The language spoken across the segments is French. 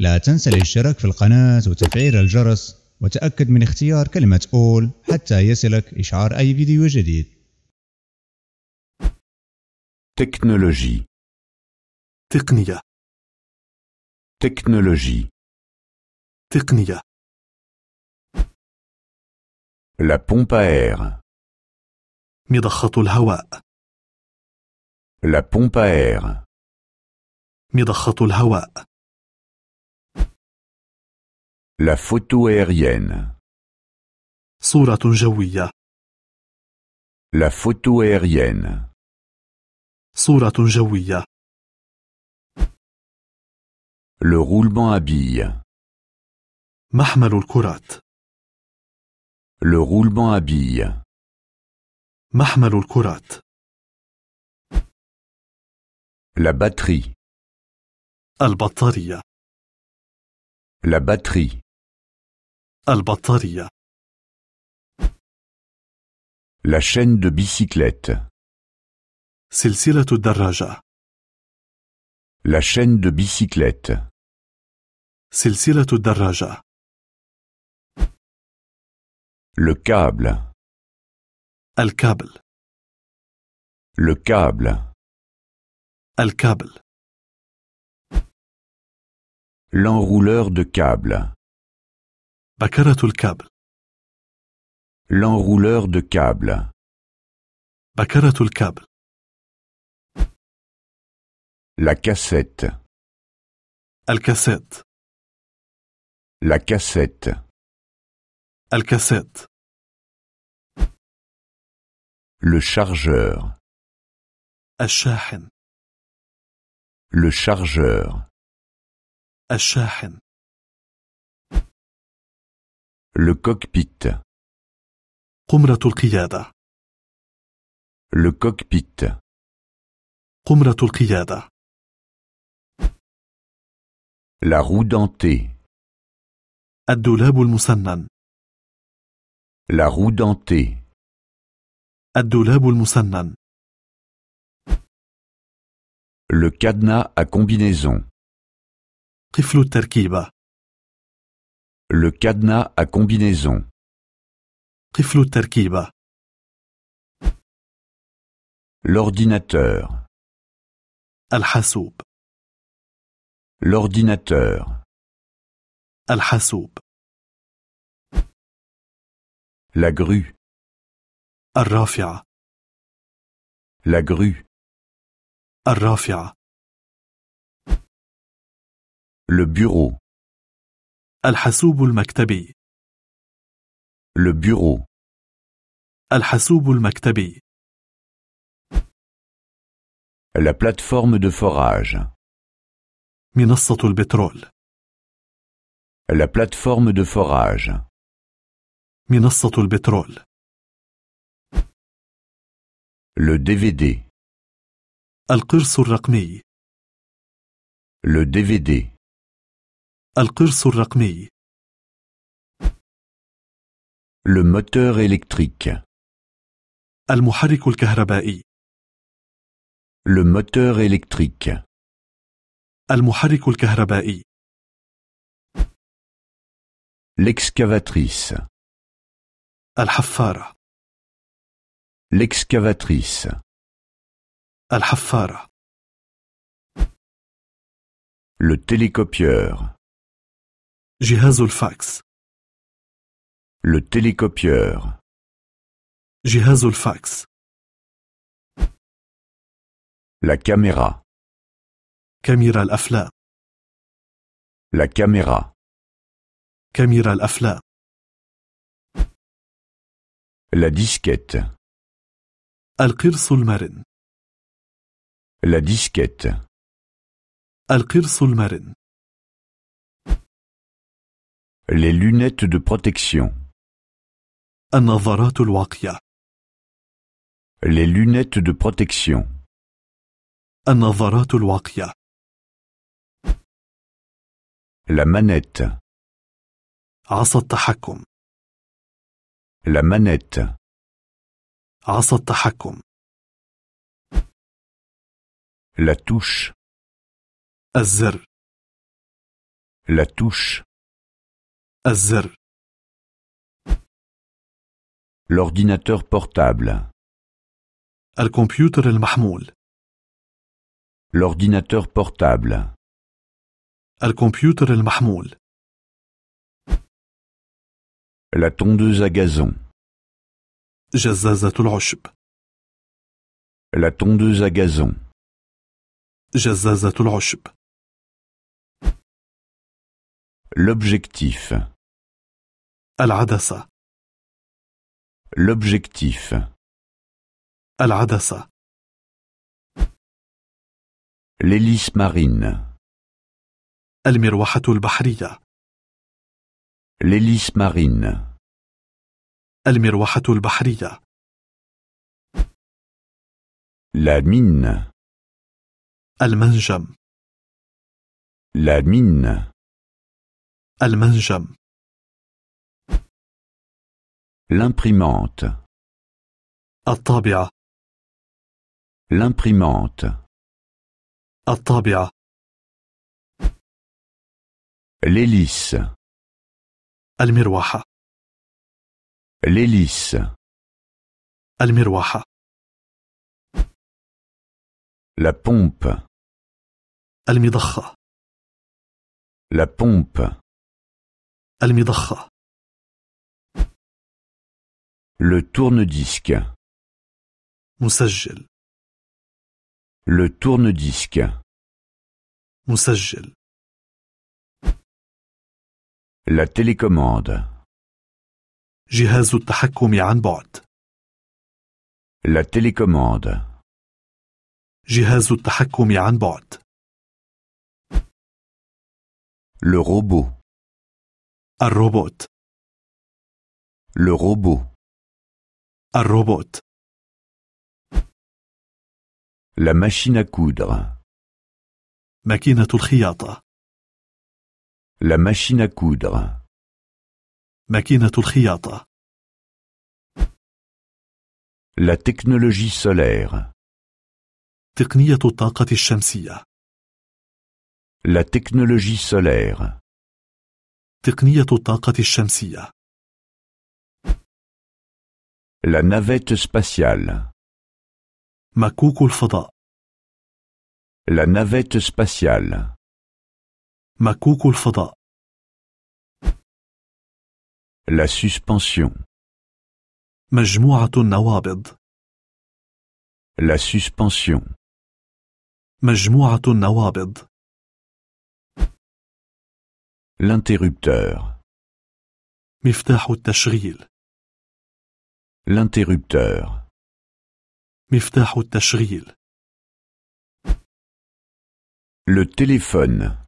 لا تنسى الاشتراك في القناة وتفعيل الجرس وتأكد من اختيار كلمة All حتى يصلك إشعار أي فيديو جديد تكنولوجي تقنية تكنولوجي تقنية La pompe à air. مضخة الهواء La pompe à air. مضخة الهواء La photo aérienne. صورة جوية. La photo aérienne. صورة جوية. Le roulement à billes. محمل الكرات. Le roulement à billes. محمل الكرات. La batterie. البطارية. La batterie. La chaîne de bicyclette. سلسلة الدراجة La chaîne de bicyclette. سلسلة d'arraja Le câble. câble. Le câble. câble L'enrouleur de câble. Bakaratul الكابل L'enrouleur de câble. câble. La cassette. Al cassette. La cassette. Al cassette. Le chargeur. Al Le chargeur. Al le cockpit. قمرة القيادة. Le cockpit. قمرة القيادة. La roue dentée. الدولاب المسنن. La roue dentée. الدولاب المسنن. Le cadenas à combinaison. قفل التركيبة. Le cadenas à combinaison. L'ordinateur. L'ordinateur. La grue. La grue. Le bureau. الحاسوب المكتبي Le bureau الحاسوب المكتبي La plateforme de forage منصة البترول La plateforme de forage منصة البترول Le DVD القرص الرقمي Le DVD القرص الرقمي Le moteur électrique. Al-Mouhari المحرك الكهربائي. Le moteur électrique. al المحرك الكهربائي. L'excavatrice. al الحفارة. L'excavatrice. al الحفارة. Le télécopieur. Le télécopieur. J'ai La caméra. camira afla. La caméra. Camiral afla. La disquette. Alcœur sulmarin La disquette. Alcœur les lunettes de protection. Les lunettes de protection. La manette. La manette. La touche. الزر. La touche. L'ordinateur portable. الكمبيوتر Mahmoul. L'ordinateur portable. al المحمول La tondeuse à gazon. جزازة العشب La tondeuse à gazon. جزازة العشب L'objectif. العدسة. L'objectif. العدسة. L'hélice marine. المروحة البحرية. L'hélice marine. المروحة البحرية. La mine. المنجم. La mine. المنجم L'imprimante. الطابعة. L'imprimante. الطابعة. L'hélice. المروحة. L'hélice. المروحة. La pompe. المضخة. La pompe. المضخة Le tourne-disque. مسجل. Le tourne-disque. مسجل. La télécommande. جهاز التحكم عن بعد. La télécommande. جهاز التحكم عن بعد. Le robot. le robot robot. la machine à coudre ماكينة الخياطة la machine à coudre ماكينة الخياطة la technologie solaire تقنية الطاقة الشمسية la technologie solaire تقنية الطاقة الشمسية La navette spatiale مكوك الفضاء La navette spatiale مكوك الفضاء La suspension مجموعة النوابض La suspension مجموعة النوابض L'interrupteur. مفتاح التشغيل. L'interrupteur. مفتاح التشغيل. Le téléphone.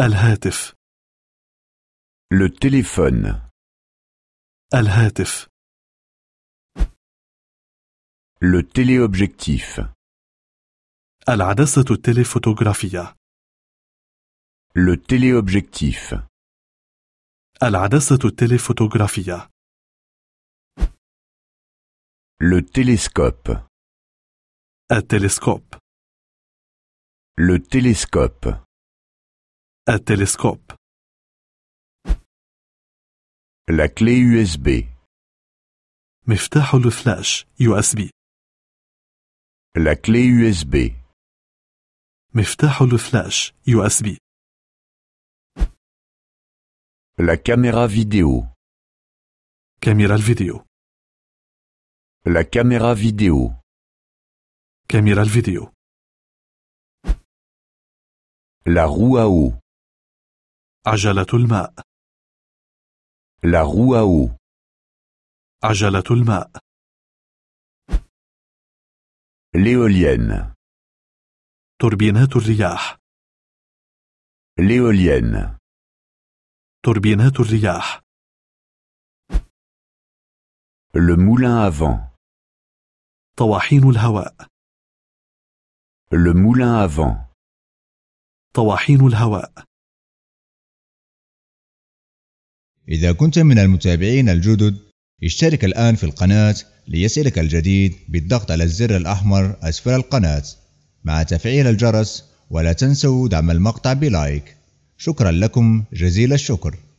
الهاتف. Le téléphone. الهاتف. Le téléobjectif. العدسة التلفوتوغرافية. Le téléobjectif. Alladasatou téléfotographia. Le télescope. Un télescope. Le télescope. Un télescope. La clé USB. Me holoflash flash USB. La clé USB. Me flash USB. La caméra vidéo. Caméra vidéo. La caméra vidéo. Caméra vidéo. La roue à eau. عجلة ma. La roue à eau. L'éolienne. توربينات الرياح. L'éolienne. توربينات الرياح Le moulin à vent. طواحين الهواء Le moulin à vent. طواحين الهواء إذا كنت من المتابعين الجدد اشترك الآن في القناة ليصلك الجديد بالضغط على الزر الأحمر أسفل القناة مع تفعيل الجرس ولا تنسوا دعم المقطع بلايك شكرا لكم جزيل الشكر